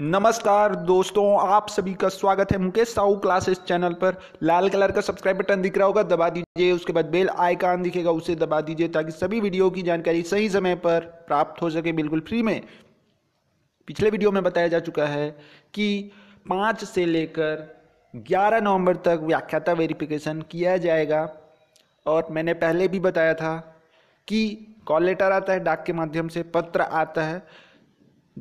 नमस्कार दोस्तों आप सभी का स्वागत है मुकेश साहू क्लासेस चैनल पर लाल कलर का सब्सक्राइब बटन दिख रहा होगा दबा दीजिए उसके बाद बेल आइकन दिखेगा उसे दबा दीजिए ताकि सभी वीडियो की जानकारी सही समय पर प्राप्त हो सके बिल्कुल फ्री में पिछले वीडियो में बताया जा चुका है कि पाँच से लेकर ग्यारह नवम्बर तक व्याख्याता वेरिफिकेशन किया जाएगा और मैंने पहले भी बताया था कि कॉल लेटर आता है डाक के माध्यम से पत्र आता है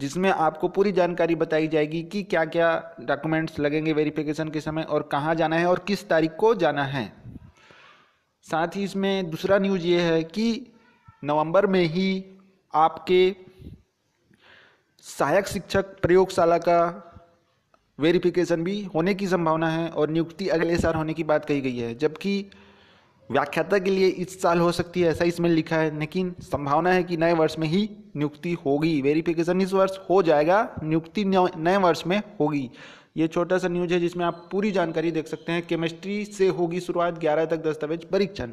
जिसमें आपको पूरी जानकारी बताई जाएगी कि क्या क्या डॉक्यूमेंट्स लगेंगे वेरिफिकेशन के समय और कहाँ जाना है और किस तारीख को जाना है साथ ही इसमें दूसरा न्यूज़ ये है कि नवंबर में ही आपके सहायक शिक्षक प्रयोगशाला का वेरिफिकेशन भी होने की संभावना है और नियुक्ति अगले साल होने की बात कही गई है जबकि व्याख्याता के लिए इस साल हो सकती है ऐसा इसमें लिखा है लेकिन संभावना है कि नए वर्ष में ही नियुक्ति होगी वेरिफिकेशन इस वर्ष हो जाएगा नियुक्ति नए वर्ष में होगी ये छोटा सा न्यूज है जिसमें आप पूरी जानकारी देख सकते हैं केमिस्ट्री से होगी शुरुआत ग्यारह तक दस्तावेज परीक्षण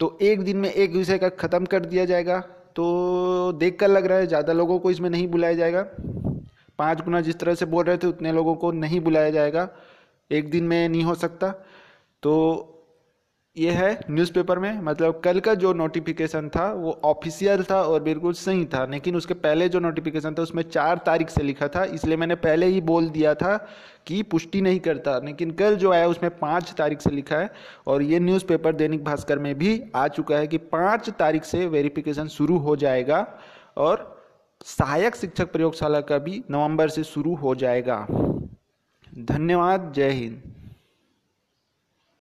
तो एक दिन में एक विषय का ख़त्म कर दिया जाएगा तो देख कर लग रहा है ज़्यादा लोगों को इसमें नहीं बुलाया जाएगा पाँच गुना जिस तरह से बोल रहे थे उतने लोगों को नहीं बुलाया जाएगा एक दिन में नहीं हो सकता तो ये है न्यूज़पेपर में मतलब कल का जो नोटिफिकेशन था वो ऑफिशियल था और बिल्कुल सही था लेकिन उसके पहले जो नोटिफिकेशन था उसमें चार तारीख से लिखा था इसलिए मैंने पहले ही बोल दिया था कि पुष्टि नहीं करता लेकिन कल जो आया उसमें पाँच तारीख से लिखा है और ये न्यूज़पेपर दैनिक भास्कर में भी आ चुका है कि पाँच तारीख से वेरिफिकेशन शुरू हो जाएगा और सहायक शिक्षक प्रयोगशाला का भी नवंबर से शुरू हो जाएगा धन्यवाद जय हिंद